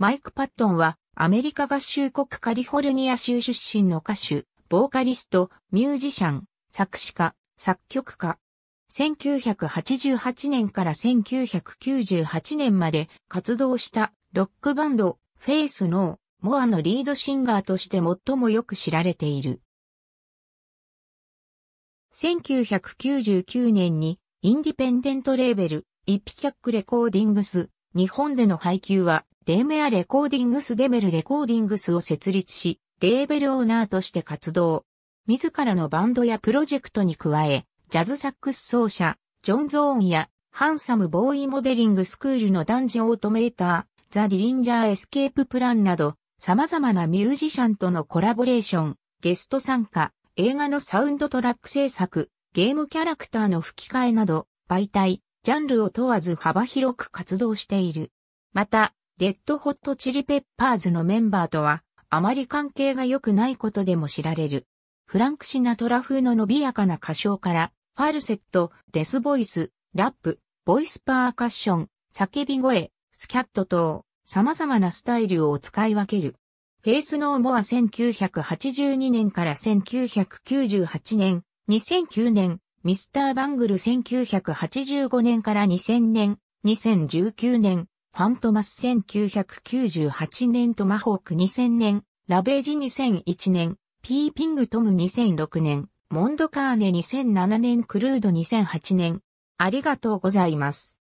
マイク・パットンはアメリカ合衆国カリフォルニア州出身の歌手、ボーカリスト、ミュージシャン、作詞家、作曲家。1988年から1998年まで活動したロックバンド、フェイス・ノー、モアのリードシンガーとして最もよく知られている。1999年にインディペンデントレーベル、イピキャックレコーディングス、日本での配給はデーメアレコーディングスデメルレコーディングスを設立し、レーベルオーナーとして活動。自らのバンドやプロジェクトに加え、ジャズサックス奏者、ジョン・ゾーンや、ハンサム・ボーイ・モデリング・スクールの男児オートメーター、ザ・ディリンジャー・エスケープ・プランなど、様々なミュージシャンとのコラボレーション、ゲスト参加、映画のサウンドトラック制作、ゲームキャラクターの吹き替えなど、媒体、ジャンルを問わず幅広く活動している。また、レッドホットチリペッパーズのメンバーとは、あまり関係が良くないことでも知られる。フランク・シナトラ風の伸びやかな歌唱から、ファルセット、デスボイス、ラップ、ボイスパーカッション、叫び声、スキャット等、様々なスタイルを使い分ける。フェイスノーモア1982年から1998年、2009年、ミスターバングル1985年から2000年、2019年、ファントマス1998年トマホーク2000年、ラベージ2001年、ピーピングトム2006年、モンドカーネ2007年クルード2008年。ありがとうございます。